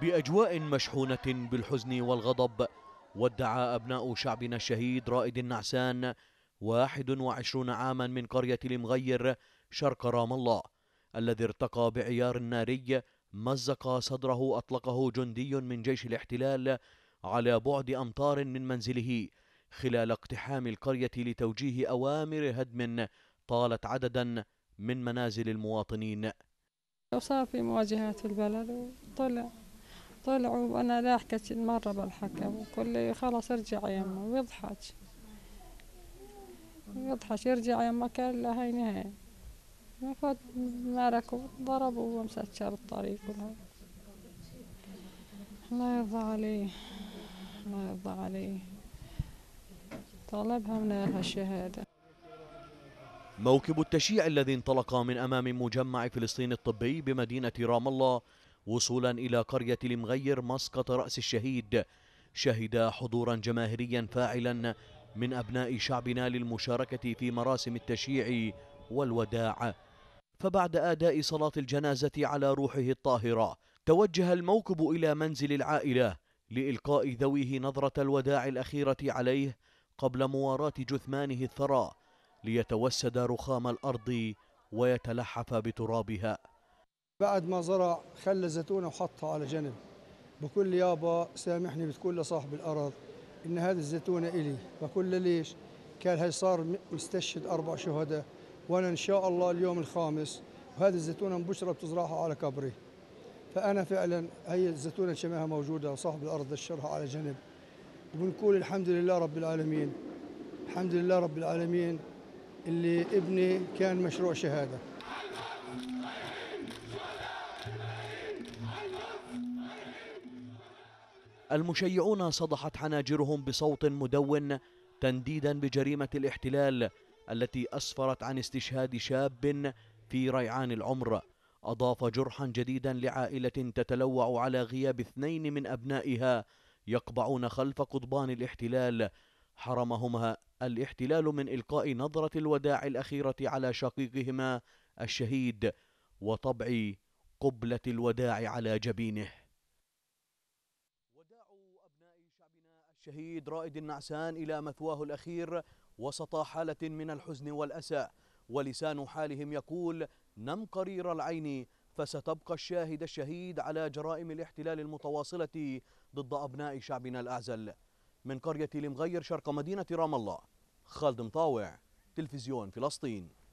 بأجواء مشحونة بالحزن والغضب ودعا أبناء شعبنا الشهيد رائد النعسان 21 عاما من قرية المغير شرق رام الله الذي ارتقى بعيار ناري مزق صدره أطلقه جندي من جيش الاحتلال على بعد أمتار من منزله خلال اقتحام القرية لتوجيه أوامر هدم طالت عددا من منازل المواطنين وصار في مواجهات في البلد وطلع طلعوا وانا لا حكيت مره بالحكم وكل خلاص ارجع يا يما ويضحك يضحك يرجع يما كان لا هاي نهاية ما فات ركب ضربوا ومسكر الطريق الله يرضى عليه الله يرضى عليه طلبها من أهلها الشهادة موكب التشييع الذي انطلق من أمام مجمع فلسطين الطبي بمدينة رام الله وصولا إلى قرية المغير مسقط رأس الشهيد شهد حضورا جماهيريا فاعلا من أبناء شعبنا للمشاركة في مراسم التشييع والوداع فبعد أداء صلاة الجنازة على روحه الطاهرة توجه الموكب إلى منزل العائلة لإلقاء ذويه نظرة الوداع الأخيرة عليه قبل مواراة جثمانه الثرى ليتوسد رخام الأرض ويتلحف بترابها بعد ما زرع خلى الزيتونه وحطها على جنب بكل يابا سامحني بتقول لصاحب الارض ان هذه الزيتونه الي بقول له ليش قال هي صار مستشهد اربع شهداء وانا ان شاء الله اليوم الخامس وهذه الزيتونه مبشره بتزرعها على كبري فانا فعلا هي الزيتونه شماها موجوده وصاحب الارض دشرها على جنب وبنقول الحمد لله رب العالمين الحمد لله رب العالمين اللي ابني كان مشروع شهاده المشيعون صدحت حناجرهم بصوت مدون تنديدا بجريمة الاحتلال التي أسفرت عن استشهاد شاب في ريعان العمر أضاف جرحا جديدا لعائلة تتلوع على غياب اثنين من أبنائها يقبعون خلف قضبان الاحتلال حرمهما الاحتلال من إلقاء نظرة الوداع الأخيرة على شقيقهما الشهيد وطبع قبلة الوداع على جبينه وداع أبناء شعبنا الشهيد رائد النعسان إلى مثواه الأخير وسط حالة من الحزن والأسى ولسان حالهم يقول نم قرير العين فستبقى الشاهد الشهيد على جرائم الاحتلال المتواصلة ضد أبناء شعبنا الأعزل من قرية المغير شرق مدينة رام الله خالد مطاوع تلفزيون فلسطين